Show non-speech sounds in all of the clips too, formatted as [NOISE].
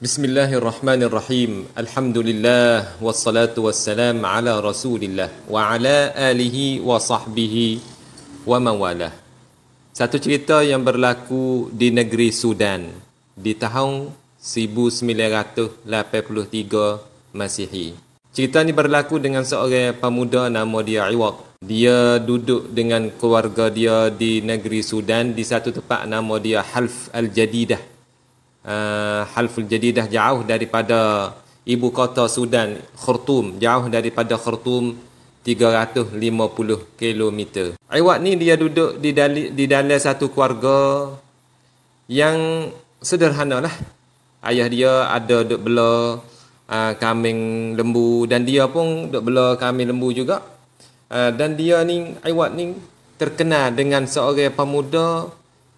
بسم الله الرحمن الرحيم الحمد لله والصلاة والسلام على رسول الله وعلى آله وصحبه ومن والاه Satu cerita yang berlaku di negeri Sudan di tahun 1983 Masihi. Cerita ini berlaku dengan seorang pemuda nama dia Iwak. Dia duduk dengan keluarga dia di negeri Sudan di satu tempat nama dia Half Al-Jadidah uh, Halful Jadidah jauh daripada ibu kota Sudan Khartoum jauh daripada Khartoum 350 km. Iwat ni dia duduk di dalam di dalam satu keluarga yang sederhana lah. Ayah dia ada duk bela uh, eh, kambing lembu dan dia pun duk bela kambing lembu juga. Uh, dan dia ni Iwat ni terkenal dengan seorang pemuda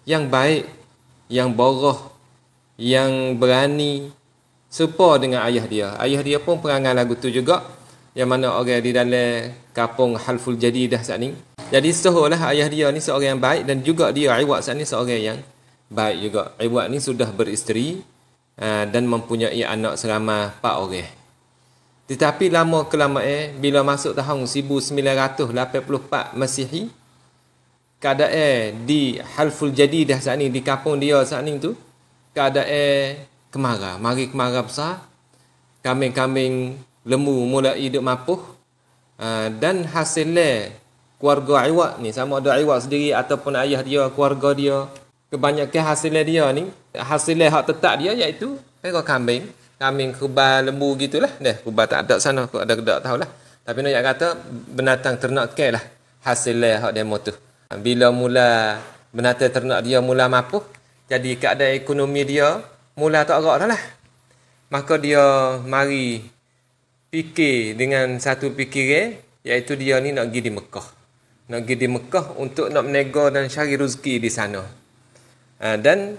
yang baik yang boroh yang berani support dengan ayah dia. Ayah dia pun perangai lagu tu juga yang mana orang di dalam kampung Halful Jadidah saat ni. Jadi seolah ayah dia ni seorang yang baik dan juga dia Iwak saat ni seorang yang baik juga. Iwak ni sudah beristeri eh, dan mempunyai anak selama 4 orang. Tetapi lama kelamaan eh, bila masuk tahun 1984 Masihi keadaan eh, di Halful Jadidah saat ni di kampung dia saat ni tu keadaan kemarah. Mari kemarah besar. kaming kambing lembu mula hidup mapuh. Ah, dan hasilnya keluarga Iwak ni sama ada Iwak sendiri ataupun ayah dia, keluarga dia. Kebanyakan hasilnya dia ni, hasilnya hak tetap dia iaitu perak kambing. Kambing kubah lembu gitulah. Dah kubah tak ada sana, kau ada kedak tahulah. Tapi nak kata binatang ternak ke lah hasilnya hak demo tu. Bila mula binatang ternak dia mula mapuh, jadi keadaan ekonomi dia mula tak agak dah lah. Maka dia mari fikir dengan satu fikiran iaitu dia ni nak pergi di Mekah. Nak pergi di Mekah untuk nak menega dan cari rezeki di sana. Ha, dan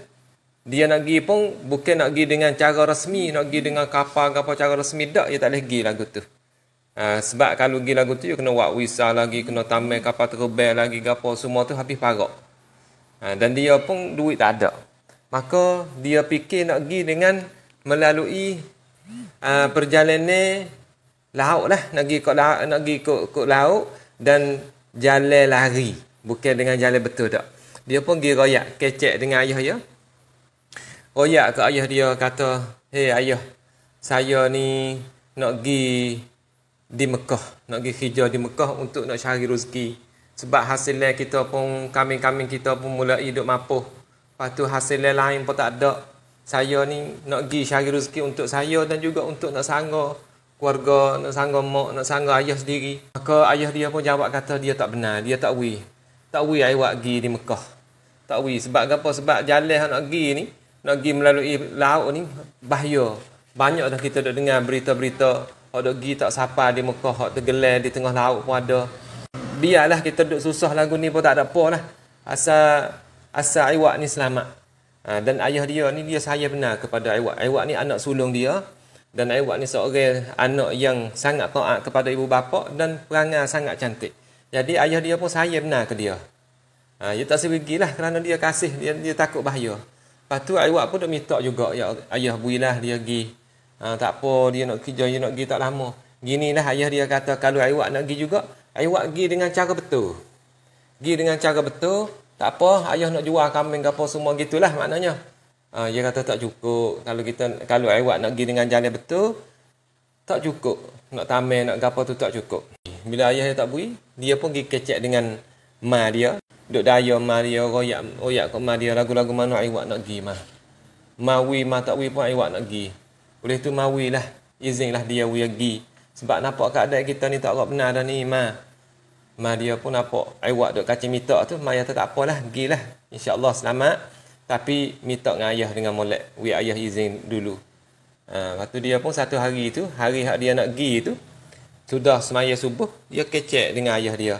dia nak pergi pun bukan nak pergi dengan cara resmi, nak pergi dengan kapal ke apa cara resmi tak, dia tak boleh pergi lagu tu. Ha, sebab kalau pergi lagu tu, kena buat wisah lagi, kena tamai kapal terbang lagi, apa semua tu habis parok. Ha, dan dia pun duit tak ada. Maka dia fikir nak pergi dengan melalui uh, perjalanan laut lah. Nak pergi ke laut, nak pergi ke, ke laut dan jalan lari. Bukan dengan jalan betul tak. Dia pun pergi royak kecek dengan ayah dia. Royak ke ayah dia kata, Hei ayah, saya ni nak pergi di Mekah. Nak pergi hijau di Mekah untuk nak cari rezeki. Sebab hasilnya kita pun, kambing-kambing kita pun mulai hidup mapuh. Lepas tu hasil lain pun tak ada. Saya ni nak pergi cari rezeki untuk saya dan juga untuk nak sangga keluarga, nak sangga mak, nak sangga ayah sendiri. Maka ayah dia pun jawab kata dia tak benar, dia tak wui, Tak wui ayah buat pergi di Mekah. Tak wui Sebab apa? Sebab jalan nak pergi ni, nak pergi melalui laut ni, bahaya. Banyak dah kita dah dengar berita-berita. Orang pergi tak sapa di Mekah, orang tergelar di tengah laut pun ada biarlah kita duduk susah lagu ni pun tak ada apa lah. Asal, asal Iwak ni selamat. Ha, dan ayah dia ni, dia saya benar kepada Iwak. Iwak ni anak sulung dia. Dan Iwak ni seorang anak yang sangat taat kepada ibu bapa dan perangai sangat cantik. Jadi ayah dia pun saya benar ke dia. Ha, dia tak lah kerana dia kasih, dia, dia takut bahaya. Lepas tu Iwak pun dia minta juga, ya, ayah builah dia pergi. Ha, tak apa, dia nak kerja, dia nak pergi tak lama. lah ayah dia kata, kalau Iwak nak pergi juga, Awak pergi dengan cara betul. Pergi dengan cara betul. Tak apa. Ayah nak jual kambing ke apa semua gitulah maknanya. Ha, dia kata tak cukup. Kalau kita kalau awak nak pergi dengan jalan betul. Tak cukup. Nak tamir nak apa tu tak cukup. Bila ayah tak beri. Dia pun pergi kecek dengan ma dia. Duk daya ma dia. Royak, royak ke ma dia. Lagu-lagu mana awak nak pergi ma. Mawi ma tak wi pun awak nak pergi. Oleh tu lah, Izinlah dia wi pergi. Sebab nampak keadaan kita ni tak agak benar dah ni, mah Ma dia pun nampak aiwak duk kacang mitak tu, ma ayah tak apalah, gilah. Allah selamat. Tapi mitak dengan ayah dengan molek. We ayah izin dulu. Ha, lepas tu dia pun satu hari tu, hari hak dia nak pergi tu, sudah semaya subuh, dia kecek dengan ayah dia.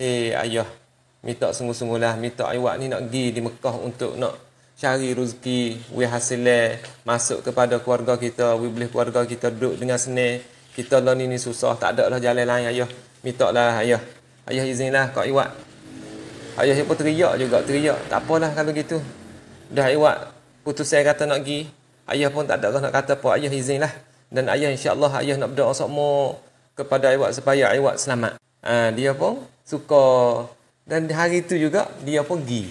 Eh hey, ayah, mitak sungguh-sungguh lah, mitak aiwak ni nak pergi di Mekah untuk nak cari rezeki, we hasilnya masuk kepada keluarga kita, we boleh keluarga kita duduk dengan senang kita lah ni ni susah tak ada lah jalan lain ayah minta lah ayah ayah izinlah Kau iwat ayah pun teriak juga teriak tak apalah kalau gitu dah iwat putus saya kata nak pergi ayah pun tak ada lah nak kata apa ayah izinlah dan ayah insyaallah ayah nak berdoa sokmo kepada iwat supaya iwat selamat ha, dia pun suka dan hari tu juga dia pun pergi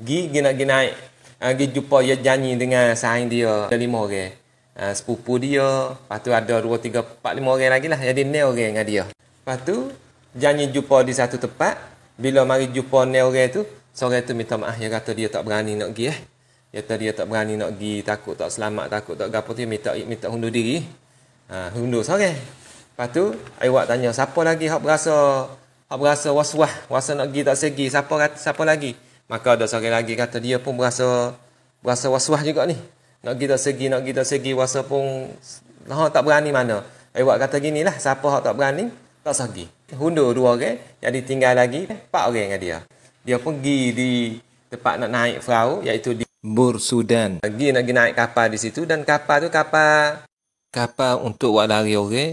pergi gina-gina pergi jumpa ya janji dengan saing dia ada lima orang Eh, sepupu dia. Lepas tu ada 2, tiga empat lima orang lagi lah. Jadi ni orang dengan dia. Lepas tu, janji jumpa di satu tempat. Bila mari jumpa ni orang tu, seorang tu minta maaf. Dia kata dia tak berani nak pergi eh. Dia kata dia tak berani nak pergi, takut tak selamat, takut tak gapo tu. Dia minta, minta hundur diri. Ha, hundur seorang. Lepas tu, awak tanya, siapa lagi yang berasa Hak berasa was-was, rasa nak pergi tak segi, siapa siapa lagi? Maka ada seorang lagi kata dia pun berasa berasa was-was juga ni nak kita segi nak kita segi wasa pun ha tak berani mana Ewak eh, kata gini lah, siapa yang tak berani, tak segi? Hundu dua orang, okay? jadi tinggal lagi empat orang dengan dia. Dia pergi di tempat nak naik perahu, iaitu di Bursudan. lagi nak naik kapal di situ, dan kapal tu kapal... Kapal untuk buat lari orang, okay?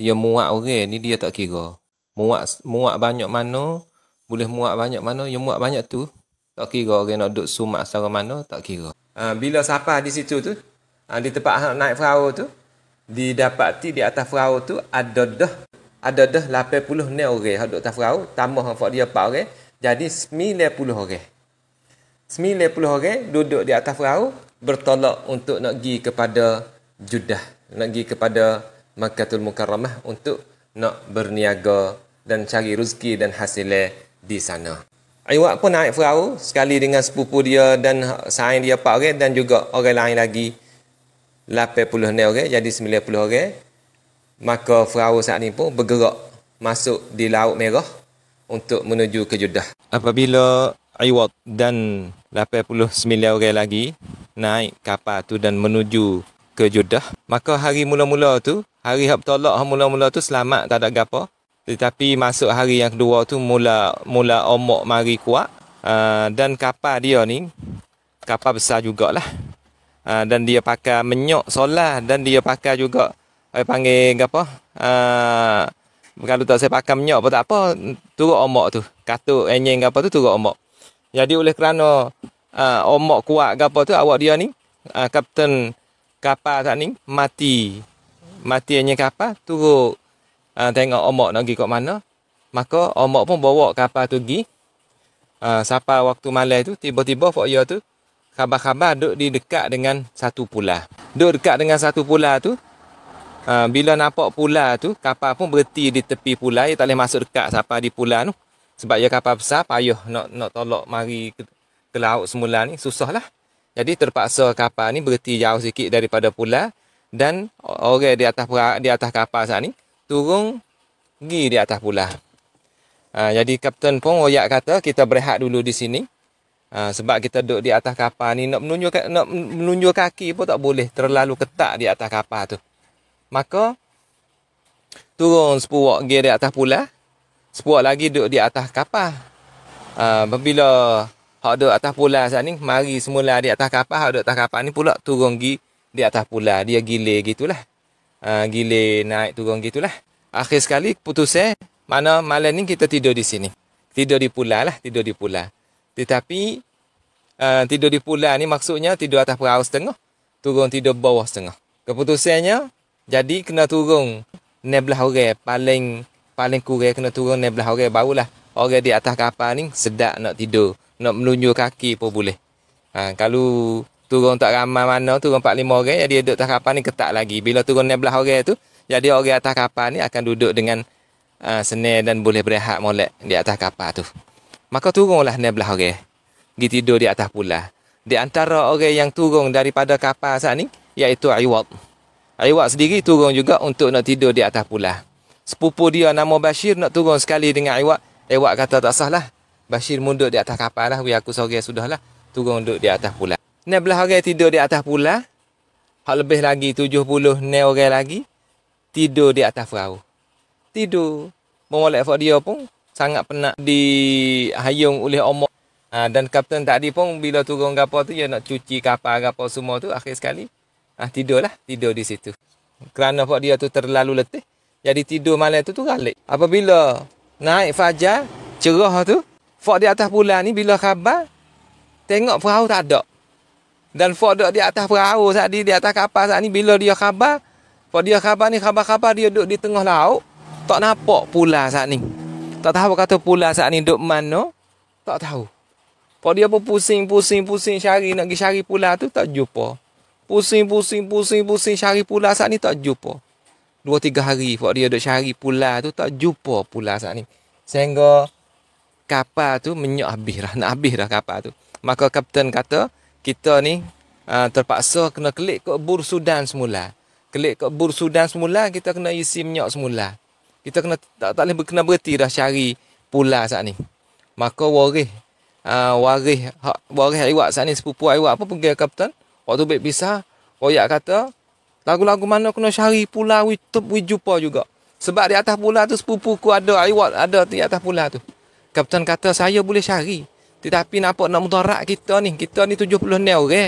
dia muak orang, okay? ni dia tak kira. Muak, muak banyak mana, boleh muak banyak mana, yang muak banyak tu, tak kira orang okay? nak duduk sumak secara mana, tak kira. Ha, bila siapa di situ tu, ha, di tempat naik perahu tu, didapati di atas perahu tu ada dah ada dah 80 ni orang hak duk atas perahu, tambah hang dia 4 orang, jadi 90 orang. 90 orang duduk di atas perahu bertolak untuk nak pergi kepada Judah, nak pergi kepada Makkahul Mukarramah untuk nak berniaga dan cari rezeki dan hasilnya di sana. Iwak pun naik perahu sekali dengan sepupu dia dan saing dia empat orang dan juga orang lain lagi 80 orang jadi 90 orang. Maka perahu saat ini pun bergerak masuk di Laut Merah untuk menuju ke Jeddah. Apabila Iwak dan 89 orang lagi naik kapal tu dan menuju ke Jeddah, maka hari mula-mula tu, hari Habtolak mula-mula tu selamat tak ada gapo. Tetapi masuk hari yang kedua tu mula mula omok mari kuat. Uh, dan kapal dia ni, kapal besar jugalah. Uh, dan dia pakai menyok solah dan dia pakai juga, saya eh, panggil apa, uh, kalau tak saya pakai menyok apa tak apa, turut omok tu. Katuk, enyeng apa tu, turut omok. Jadi oleh kerana uh, omok kuat apa tu, awak dia ni, uh, kapten kapal tak ni, mati. Mati enyeng kapal, turut ha, tengok omok nak pergi kat mana. Maka omok pun bawa kapal tu pergi. Ha, ah, Sapa waktu malam tu, tiba-tiba Pak Ya tu, khabar-khabar duduk di dekat dengan satu pula. Duduk dekat dengan satu pula tu, ha, bila nampak pula tu, kapal pun berhenti di tepi pula. Ia tak boleh masuk dekat Sapa di pula tu. Sebab ia kapal besar, payah nak, nak tolak mari ke, ke laut semula ni. Susah lah. Jadi terpaksa kapal ni berhenti jauh sikit daripada pula. Dan orang di atas di atas kapal saat ni turun pergi di atas pula. Ha, jadi kapten pun royak kata kita berehat dulu di sini. Ha, sebab kita duduk di atas kapal ni nak menunjuk nak menunjuk kaki pun tak boleh terlalu ketat di atas kapal tu. Maka turun sepuak gear di atas pula. Sepuak lagi duduk di atas kapal. Ha, bila hak duduk atas pula, saat ni mari semula di atas kapal hak duduk atas kapal ni pula turun gi di atas pula. dia gile gitulah uh, ah, gilir naik turun gitulah. Akhir sekali putusnya, mana malam ni kita tidur di sini. Tidur di pulau lah, tidur di pulau. Tetapi uh, tidur di pulau ni maksudnya tidur atas perahu setengah. Turun tidur bawah setengah. Keputusannya, jadi kena turun 16 orang. Paling paling kurang kena turun 16 orang. Barulah orang di atas kapal ni sedap nak tidur. Nak melunjur kaki pun boleh. Ha, kalau turun tak ramai mana, turun 4-5 orang, jadi dia duduk atas kapal ni ketat lagi. Bila turun 16 orang tu, jadi orang atas kapal ni akan duduk dengan uh, senil dan boleh berehat molek di atas kapal tu. Maka turunlah 16 orang. Pergi tidur di atas pula. Di antara orang yang turun daripada kapal saat ni, iaitu Aiwat Iwad sendiri turun juga untuk nak tidur di atas pula. Sepupu dia nama Bashir nak turun sekali dengan Aiwat. Aiwat kata tak sah lah. Bashir mundur di atas kapal lah. Biar aku sorang sudah lah. Turun duduk di atas pula belah orang tidur di atas pula, Hak lebih lagi tujuh puluh ni orang lagi tidur di atas perahu. Tidur. Memolek for dia pun sangat penat dihayung oleh omok. Ha, dan kapten tadi pun bila turun kapal tu dia nak cuci kapal kapal semua tu akhir sekali ha, tidurlah tidur di situ. Kerana for dia tu terlalu letih. Jadi tidur malam tu tu ralik. Apabila naik fajar cerah tu for di atas pula ni bila khabar tengok perahu tak ada. Dan Ford duduk di atas perahu saat ni, di atas kapal saat ini Bila dia khabar, Ford dia khabar ni, khabar-khabar dia duduk di tengah laut. Tak nampak pula saat ini, Tak tahu kata pula saat ini duduk mana. Tak tahu. Ford dia pun pusing, pusing, pusing cari. Nak pergi cari pula tu, tak jumpa. Pusing, pusing, pusing, pusing cari pula saat ini tak jumpa. Dua, tiga hari Ford dia duduk cari pula tu, tak jumpa pula saat ini, Sehingga kapal tu menyok habis lah. Nak habis dah kapal tu. Maka kapten kata, kita ni uh, terpaksa kena klik ke Bur Sudan semula. Klik ke Bur Sudan semula, kita kena isi minyak semula. Kita kena tak, tak boleh kena berhenti dah cari pula saat ni. Maka waris, uh, ah, waris, hak, waris awak saat ni, sepupu awak apa pergi kapten. Waktu baik pisah, Royak kata, lagu-lagu mana kena cari pula, we, tup, we jumpa juga. Sebab di atas pula tu sepupuku ada, awak ada di atas pula tu. Kapten kata, saya boleh cari. Tetapi nampak nak mudarat kita ni. Kita ni 70 orang. Okay?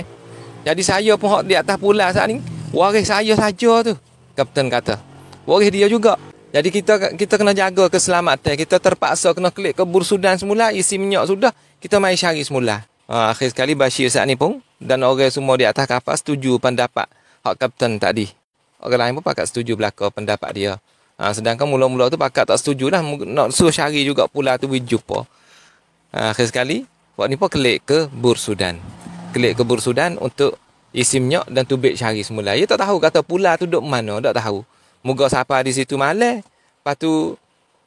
Jadi saya pun di atas pula saat ni. Waris saya saja tu. Kapten kata. Waris dia juga. Jadi kita kita kena jaga keselamatan. Kita terpaksa kena klik ke Bursudan semula. Isi minyak sudah. Kita mai syari semula. Ha, akhir sekali Bashir saat ni pun. Dan orang semua di atas kapal setuju pendapat hak kapten tadi. Orang lain pun pakat setuju belakang pendapat dia. Ha, sedangkan mula-mula tu pakat tak setuju lah. Nak suruh syari juga pula tu we jumpa. Ah, akhir sekali awak ni pun klik ke Bur Sudan klik ke Bur Sudan untuk isi minyak dan tubik cari semula dia ya, tak tahu kata pula tu duduk mana tak tahu moga siapa di situ malam lepas tu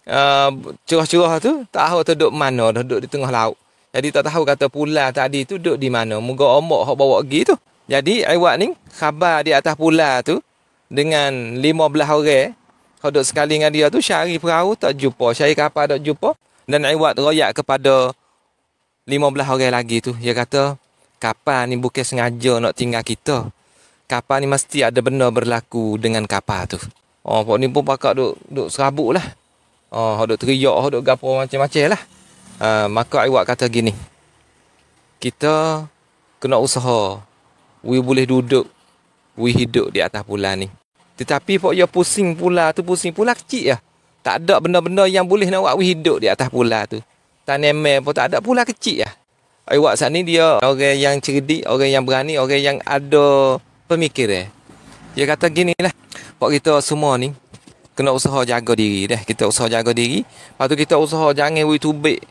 ah, curah-curah tu tak tahu tu duduk mana duduk di tengah laut jadi tak tahu kata pula tadi tu duduk di mana moga omok hok bawa pergi tu jadi awak ni khabar di atas pula tu dengan 15 orang hok duduk sekali dengan dia tu cari perahu tak jumpa cari kapal tak jumpa dan Iwat royak kepada 15 orang lagi tu. Dia kata, kapal ni bukan sengaja nak tinggal kita. Kapal ni mesti ada benda berlaku dengan kapal tu. Oh, pok ni pun pakak duk, duk serabuk lah. Oh, duk teriak, duk gapo macam-macam lah. Uh, maka Iwat kata gini. Kita kena usaha. We boleh duduk. We hidup di atas pulau ni. Tetapi pok ya pusing pula tu pusing pula kecil Ya. Tak ada benda-benda yang boleh nak awak hidup di atas pula tu. Tanam pun tak ada pula kecil lah. Awak sana dia orang yang cerdik, orang yang berani, orang yang ada pemikir eh. Dia kata gini lah. Pak kita semua ni kena usaha jaga diri dah. Kita usaha jaga diri. Lepas tu kita usaha jangan we tubik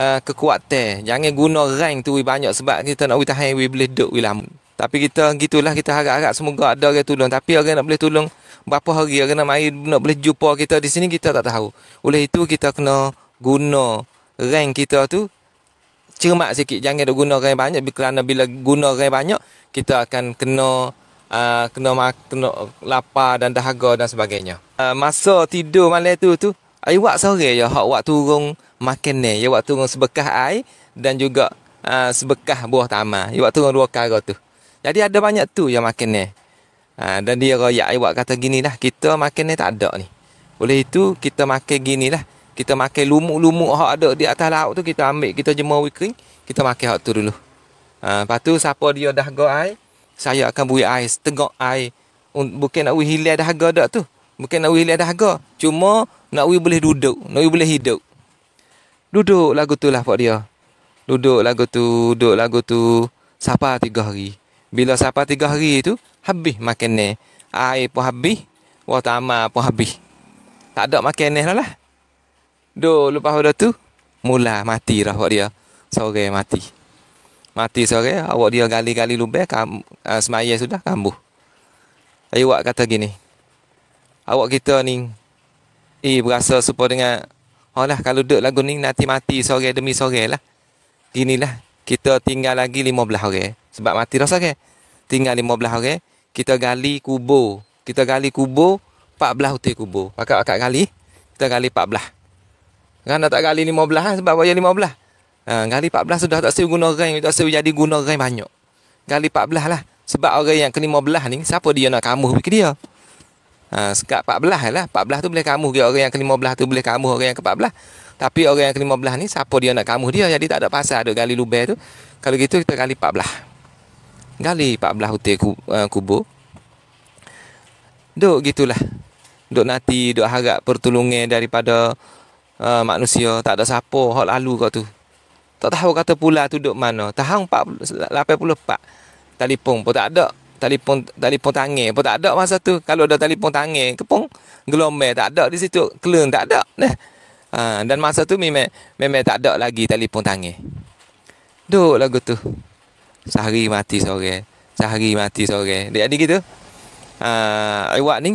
uh, kekuatan. Jangan guna rank tu we banyak sebab kita nak we tahan we boleh duduk we lama. Tapi kita gitulah kita harap-harap semoga ada orang tolong. Tapi orang nak boleh tolong berapa hari orang nak mari nak boleh jumpa kita di sini kita tak tahu. Oleh itu kita kena guna rank kita tu cermat sikit jangan nak guna rank banyak kerana bila guna rank banyak kita akan kena uh, kena mak lapar dan dahaga dan sebagainya. Uh, masa tidur malam tu tu ai buat sore ya hak waktu turun makan ni ya waktu turun sebekah air dan juga uh, ah, sebekah buah tamar. Ya waktu turun dua kali tu. Jadi ada banyak tu yang makan ni. Ha, dan dia royak awak kata gini lah. Kita makan ni tak ada ni. Oleh itu, kita makan gini lah. Kita makan lumuk-lumuk yang ada di atas laut tu. Kita ambil, kita jemur wikrin. Kita makan hak tu dulu. Ha, lepas tu, siapa dia dah go ai Saya akan buih air, setengok ai Bukan nak buih hilir dahaga tak tu. Bukan nak buih hilir go. Cuma nak buih boleh duduk. Nak buih boleh hidup. Duduk lagu tu lah pak dia. Duduk lagu tu, duduk lagu tu. Sapa tiga hari. Bila sampai tiga hari tu Habis makan makanan Air pun habis Waktu amal pun habis Tak ada makanan lah lah Do, lupa pada tu Mula mati lah awak dia Sore mati Mati sore Awak dia gali-gali lubek kam, uh, Semaya sudah kambuh Ayuh awak kata gini Awak kita ni Eh berasa supaya dengan Oh lah kalau duduk lagu ni nanti mati sore demi sore lah Ginilah kita tinggal lagi lima belah orang sebab mati dah sakit. Tinggal belah orang. Kita gali kubur. Kita gali kubur. Belah utih kubur. Pakat-pakat gali. Kita gali 14. Kan dah tak gali lima belah lah, sebab bayar 15. Uh, ha, gali Belah sudah tak sebuah guna orang. Tak sebuah jadi guna orang banyak. Gali Belah lah. Sebab orang yang ke belah ni. Siapa dia nak kamuh ke dia? Ha, uh, sekat 14 lah. 14 tu boleh kamuh ke orang yang ke belah tu. Boleh kamuh orang yang ke Belah. Tapi orang yang ke belah ni. Siapa dia nak kamuh dia? Jadi tak ada pasal ada gali lubeh tu. Kalau gitu kita gali Belah gali 14 hutir eh, kubur. Duk gitulah. Duk nanti, duk harap pertolongan daripada uh, manusia. Tak ada siapa hak lalu kat tu. Tak tahu kata pula tu duk mana. Tahun 84. Telepon pun tak ada. Telepon telepon tangan pun tak ada masa tu. Kalau ada telepon tangan ke pun gelombang tak ada di situ. Kelen tak ada. Nah. Uh, dan masa tu memang memang tak ada lagi telefon tangan. Duk lagu tu. Sehari mati sore Sehari mati sore Dia jadi gitu uh, Awak ni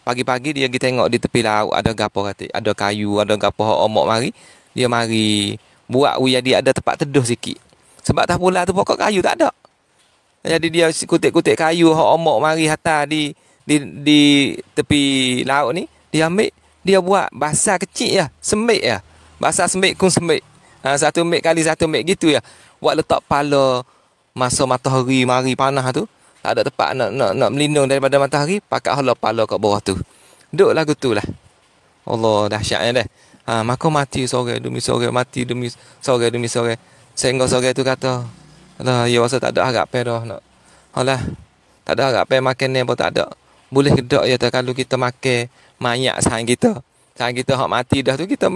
Pagi-pagi dia pergi tengok di tepi laut Ada gapo kata Ada kayu Ada gapo omok mari Dia mari Buat uya dia ada tempat teduh sikit Sebab tak pula tu pokok kayu tak ada Jadi dia kutik-kutik kayu Hak omok mari hatta di, di Di tepi laut ni Dia ambil Dia buat basah kecil ya Semik ya Basah semik kun semik uh, ah, Satu mik kali satu mik gitu ya Buat letak pala masa matahari mari panah tu tak ada tempat nak nak nak melindung daripada matahari pakat hala pala kat bawah tu duk lagu tu lah Allah dahsyatnya dah ha maka mati sore demi sore mati demi sore demi sore sehingga sore tu kata lah ya rasa tak ada harap dah nak alah tak ada harap makan ni pun tak ada boleh gedak ya kalau kita makan mayat sang kita sang kita hak mati dah tu kita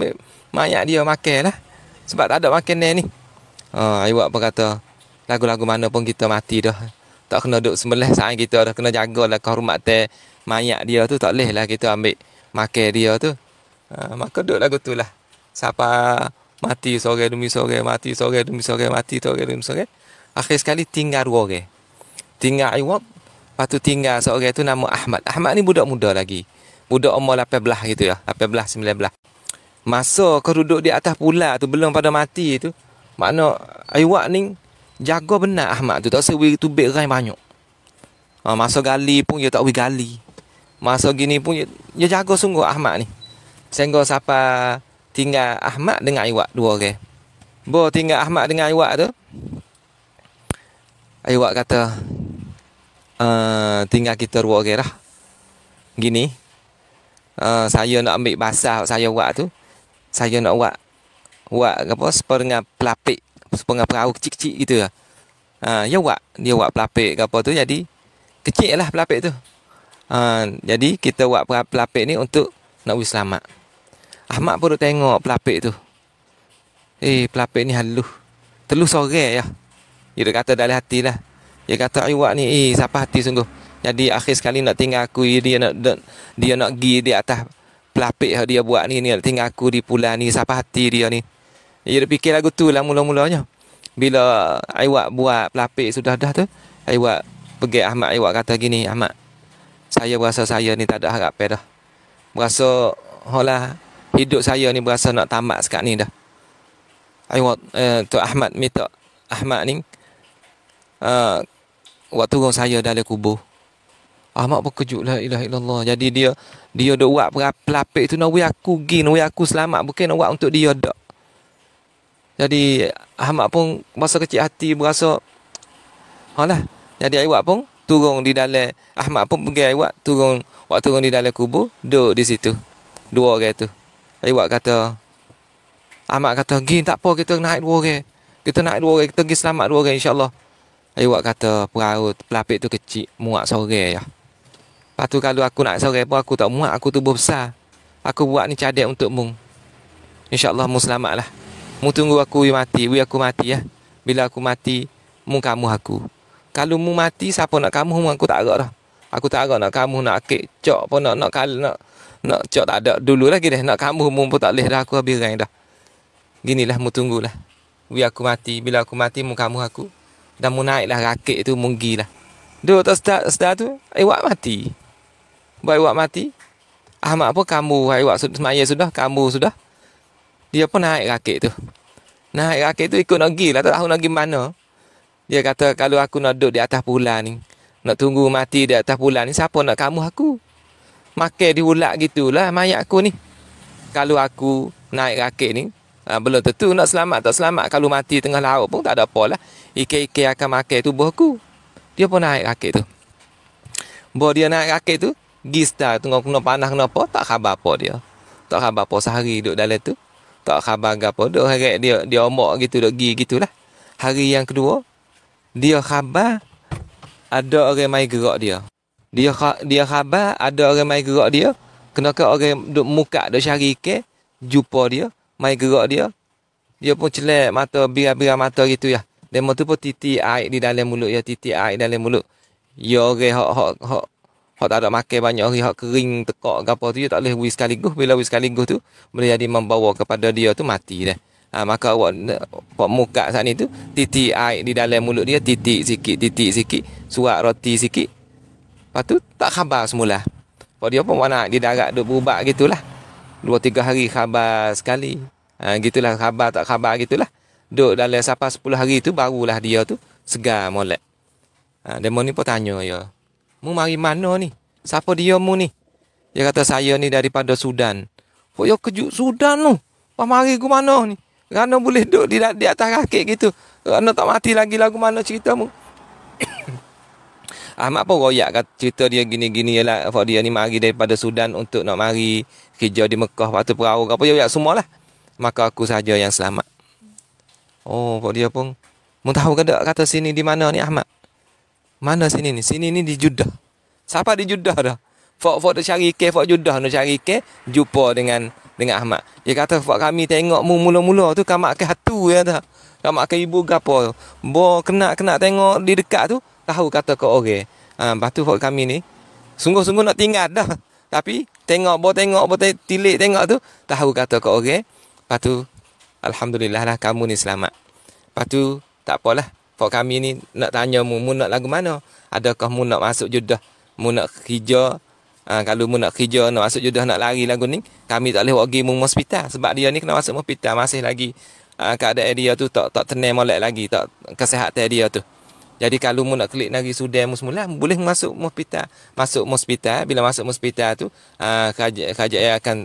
mayat dia makan lah sebab tak ada makan ni ha ayuak berkata kata lagu-lagu mana pun kita mati dah. Tak kena duduk sembelih saat kita dah kena jaga lah teh, mayat dia tu tak boleh lah kita ambil makan dia tu. Ha, maka duduk lagu tu lah. Siapa mati sore demi sore, mati sore demi sore, mati sore demi sore. Akhir sekali tinggal orang. Tinggal iwab, lepas tu tinggal seorang tu nama Ahmad. Ahmad ni budak muda lagi. Budak umur 18 gitu ya, 18, 19. Masa kau duduk di atas pula tu, belum pada mati tu. Makna iwab ni Jaga benar Ahmad tu. Tak usah tu bek orang banyak. Ha, masa gali pun dia tak pergi gali. Masa gini pun dia, jaga sungguh Ahmad ni. Sehingga siapa tinggal Ahmad dengan Iwak dua orang. Okay? Bo tinggal Ahmad dengan Iwak tu. Iwak kata uh, tinggal kita dua orang okay lah. Gini. Uh, saya nak ambil basah saya buat tu. Saya nak buat buat apa? Sepengah pelapik sepengah perahu kecil-kecil gitu lah. Ha, dia buat dia buat pelapik ke apa tu jadi kecil lah pelapik tu. Ha, jadi kita buat pelapik ni untuk nak pergi selamat. Ahmad pun tengok pelapik tu. Eh pelapik ni haluh, Telus sore ya. Dia kata dari hati lah. Dia kata iwak ni eh siapa hati sungguh. Jadi akhir sekali nak tinggal aku eh, dia nak dia nak pergi di atas pelapik yang dia buat ni ni nak tinggal aku di pulau ni siapa hati dia ni. Dia dah fikir lagu tu lah mula-mulanya. Bila Aiwak buat pelapik sudah dah tu, Aiwak pergi Ahmad Aiwak kata gini, Ahmad, saya berasa saya ni tak ada harap dah. Berasa, hala hidup saya ni berasa nak tamat sekat ni dah. Aiwak, eh, tu Ahmad minta, Ahmad ni, uh, eh, waktu orang saya dari kubur, Ahmad berkejut lah ilah ilallah. Jadi dia, dia dah buat pelapik tu, nak aku gin, nak aku selamat. Bukan nak buat untuk dia dah. Jadi Ahmad pun masa kecil hati berasa halah. Jadi Aiwat pun turun di dalam Ahmad pun pergi Aiwat turun waktu turun di dalam kubur duduk di situ. Dua orang tu. Aiwat kata Ahmad kata, "Gin tak apa kita naik dua orang. Kita naik dua orang, kita pergi selamat dua orang insya-Allah." Aiwat kata, "Perahu pelapik tu kecil, muak sore ya." Lepas tu kalau aku nak sore pun aku tak muak, aku tubuh besar. Aku buat ni cadek untuk mu. InsyaAllah mu selamat lah. Mu tunggu aku mati, wui aku mati ya. Bila aku mati, mu kamu aku. Kalau mu mati, siapa nak kamu, mu aku tak agak dah. Aku tak agak nak kamu, nak akik, cok pun nak, nak kal, nak, nak cok tak ada. Dulu lagi deh nak kamu, mu pun tak boleh dah, aku habis rain dah. Ginilah, mu tunggu lah. Wui aku mati, bila aku mati, mu kamu aku. Dan mu naiklah rakit tu, mu gilah. Duh, tak sedar, sedar tu, iwak mati. Buat awak mati, Ahmad pun kamu, iwak semaya sudah, kamu sudah. Dia pun naik rakit tu. Naik rakit tu ikut nak pergi lah. Tak tahu nak pergi mana. Dia kata kalau aku nak duduk di atas pulang ni. Nak tunggu mati di atas pulang ni. Siapa nak kamu aku? Makai diulak gitulah mayat aku ni. Kalau aku naik rakit ni. Ha, belum tentu nak selamat tak selamat. Kalau mati tengah laut pun tak ada apa lah. Ike-ike akan makai aku. Dia pun naik rakit tu. Bawa dia naik rakit tu. Gista tengok kena panah kena apa. Tak khabar apa dia. Tak khabar apa sehari duduk dalam tu tak khabar apa duk harap dia dia omok gitu duk gi gitulah hari yang kedua dia khabar ada orang main gerak dia dia dia khabar ada orang main gerak dia kena ke orang duk muka dia cari ke jumpa dia main gerak dia dia pun celak mata bira-bira mata gitu ya dia mau tu pun titik air di dalam mulut ya titik air di dalam mulut Ya orang hok hok hok Hak tak ada makan banyak hari, hak kering, tekak, gapo tu, dia tak boleh wui sekaligus. Bila wui sekaligus tu, boleh jadi membawa kepada dia tu mati dah. Ha, maka awak pok muka saat ni tu, titik air di dalam mulut dia, titik sikit, titik sikit, suat roti sikit. Lepas tu, tak khabar semula. Lepas dia pun mana, di darat duduk berubah gitulah. Dua, tiga hari khabar sekali. Ha, gitulah, khabar tak khabar gitulah. Duduk dalam sampai sepuluh hari tu, barulah dia tu segar molek. Ha, demo ni pun tanya ya mu mari mana ni? Siapa dia mu ni? Dia kata saya ni daripada Sudan. Oh, yo kejut Sudan tu. Pas mari ku mana ni? Rana boleh duduk di, di atas kaki gitu. Rana tak mati lagi lagu mana cerita mu. [COUGHS] Ahmad pun royak kata cerita dia gini-gini ialah apa dia ni mari daripada Sudan untuk nak mari kerja di Mekah waktu perahu apa ya royak semualah. Maka aku saja yang selamat. Oh, apa dia pun mu tahu ke tak kata sini di mana ni Ahmad? Mana sini ni? Sini ni di Judah. Siapa di Judah dah? Fok fok cari ke Fok Judah nak cari ke jumpa dengan dengan Ahmad. Dia kata fok kami tengok mu mula-mula tu kamak ke hatu ya dah. Kamak ke ibu gapo tu. Bo kena kena tengok di dekat tu tahu kata ke orang. Okay. Ha, batu fak kami ni sungguh-sungguh nak tinggal dah. [LAUGHS] Tapi tengok bo tengok bo tilik tengok tu tahu kata ke orang. Okay. Patu alhamdulillah lah kamu ni selamat. Patu tak apalah. Pak kami ni nak tanya mu, mu nak lagu mana? Adakah mu nak masuk judah? Mu nak kerja? Ha, kalau mu nak kerja, nak masuk judah, nak lari lagu ni, kami tak boleh pergi mu hospital. Sebab dia ni kena masuk hospital. Masih lagi ha, keadaan dia tu tak tak tenang molek lagi. Tak kesehatan dia tu. Jadi kalau mu nak klik lagi sudah mu semula, boleh masuk hospital. Masuk hospital, bila masuk hospital tu, ha, kajak kaj- akan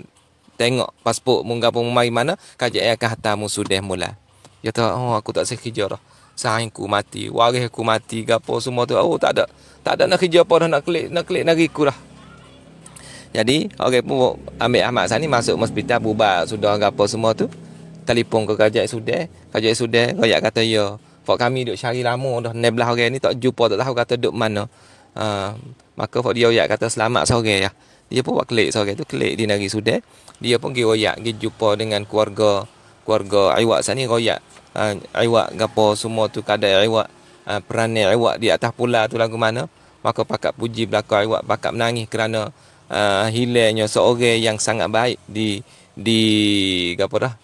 tengok pasport mu gabung mari mana, kajak akan hantar mu sudah mula. Dia tahu, oh, aku tak sekejap dah sahingku mati, waris aku mati, gapo semua tu. Oh, tak ada. Tak ada nak kerja apa dah nak klik, nak klik nari aku dah. Jadi, okay pun ambil Ahmad sini masuk hospital bubar sudah gapo semua tu. Telefon ke kerajaan sudah, kerajaan sudah, kerajaan kata ya. Fak kami duk cari lama dah 16 orang ni tak jumpa tak tahu kata duk mana. Uh, maka fak dia ya kata selamat sorang ya. Dia pun buat klik sorang tu klik di nari sudah. Dia pun pergi royak pergi jumpa dengan keluarga keluarga Aiwak sini royak uh, iwak gapo semua tu kada iwak uh, ah, perani iwak di atas pula tu lagu mana maka pakak puji belaka iwak pakak menangis kerana uh, hilangnya seorang yang sangat baik di di gapo dah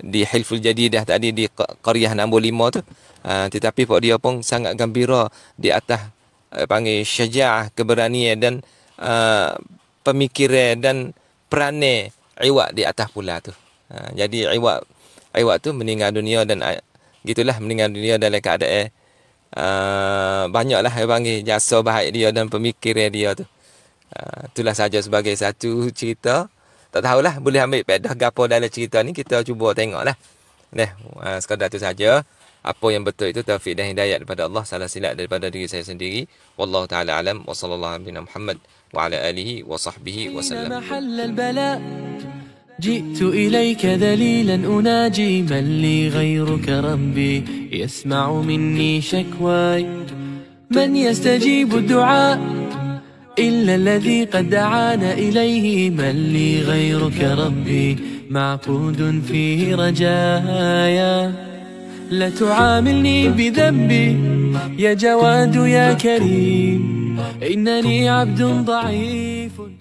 di Hilful Jadidah tadi di Qaryah Nombor 5 tu uh, tetapi pak dia pun sangat gembira di atas uh, panggil syajaah keberanian dan uh, pemikiran dan perane iwak di atas pula tu uh, jadi iwak air waktu meninggal dunia dan ah, gitulah meninggal dunia dalam keadaan uh, banyaklah yang panggil jasa baik dia dan pemikiran dia tu. Uh, itulah saja sebagai satu cerita. Tak tahulah boleh ambil pedah gapo dalam cerita ni kita cuba tengoklah. Neh, uh, sekadar itu saja. Apa yang betul itu taufik dan hidayat daripada Allah, salah silap daripada diri saya sendiri. Wallahu taala alam. Wassallallahu alaihi wa Muhammad wa wa sallam. جئت إليك ذليلا أناجي من لي غيرك ربي يسمع مني شكواي من يستجيب الدعاء إلا الذي قد دعانا إليه من لي غيرك ربي معقود فيه رجايا لا تعاملني بذنبي يا جواد يا كريم إنني عبد ضعيف